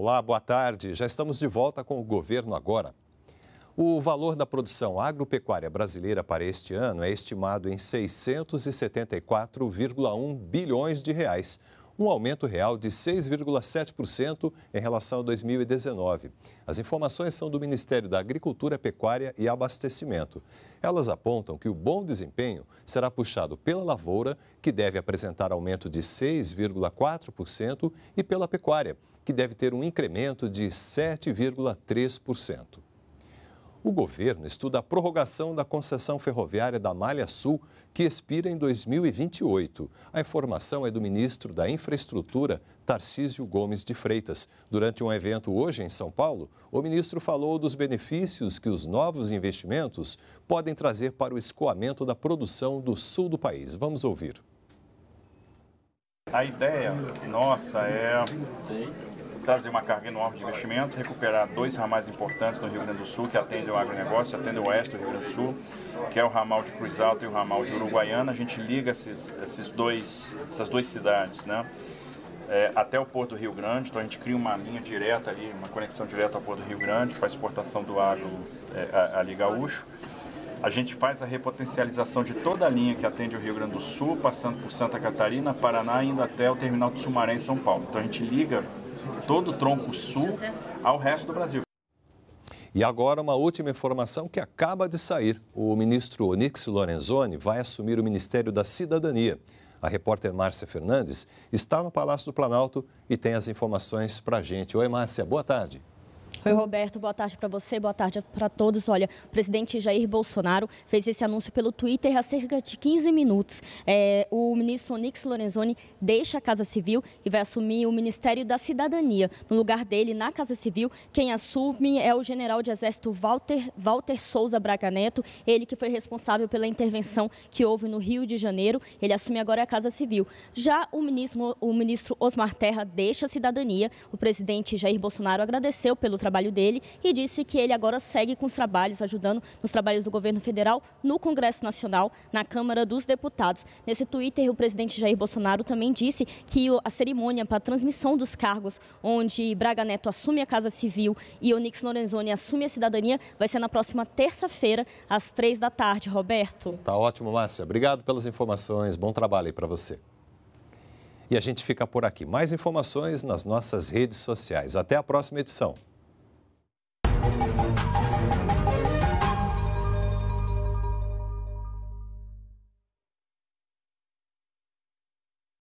Olá, boa tarde. Já estamos de volta com o governo agora. O valor da produção agropecuária brasileira para este ano é estimado em 674,1 bilhões de reais, um aumento real de 6,7% em relação a 2019. As informações são do Ministério da Agricultura, Pecuária e Abastecimento. Elas apontam que o bom desempenho será puxado pela lavoura, que deve apresentar aumento de 6,4%, e pela pecuária, que deve ter um incremento de 7,3%. O governo estuda a prorrogação da concessão ferroviária da Malha Sul, que expira em 2028. A informação é do ministro da Infraestrutura, Tarcísio Gomes de Freitas. Durante um evento hoje em São Paulo, o ministro falou dos benefícios que os novos investimentos podem trazer para o escoamento da produção do sul do país. Vamos ouvir. A ideia nossa é trazer uma carga enorme de investimento, recuperar dois ramais importantes no Rio Grande do Sul, que atendem o agronegócio, atendem o oeste do Rio Grande do Sul, que é o ramal de Cruz Alta e o ramal de Uruguaiana. A gente liga esses, esses dois, essas duas cidades, né? É, até o Porto do Rio Grande, então a gente cria uma linha direta ali, uma conexão direta ao Porto do Rio Grande para exportação do agro é, ali gaúcho. A gente faz a repotencialização de toda a linha que atende o Rio Grande do Sul, passando por Santa Catarina, Paraná, indo até o terminal de Sumaré em São Paulo. Então a gente liga todo o tronco sul ao resto do Brasil. E agora uma última informação que acaba de sair. O ministro Onix Lorenzoni vai assumir o Ministério da Cidadania. A repórter Márcia Fernandes está no Palácio do Planalto e tem as informações para a gente. Oi, Márcia, boa tarde. Oi, Roberto, boa tarde para você, boa tarde para todos. Olha, o presidente Jair Bolsonaro fez esse anúncio pelo Twitter há cerca de 15 minutos. É, o ministro Onix Lorenzoni deixa a Casa Civil e vai assumir o Ministério da Cidadania. No lugar dele, na Casa Civil, quem assume é o general de exército Walter, Walter Souza Braga Neto, ele que foi responsável pela intervenção que houve no Rio de Janeiro. Ele assume agora a Casa Civil. Já o ministro, o ministro Osmar Terra deixa a cidadania. O presidente Jair Bolsonaro agradeceu pelo trabalho trabalho dele e disse que ele agora segue com os trabalhos, ajudando nos trabalhos do governo federal no Congresso Nacional, na Câmara dos Deputados. Nesse Twitter, o presidente Jair Bolsonaro também disse que a cerimônia para a transmissão dos cargos, onde Braga Neto assume a Casa Civil e Onix Lorenzoni assume a cidadania, vai ser na próxima terça-feira, às três da tarde, Roberto. Tá ótimo, Márcia. Obrigado pelas informações. Bom trabalho aí para você. E a gente fica por aqui. Mais informações nas nossas redes sociais. Até a próxima edição.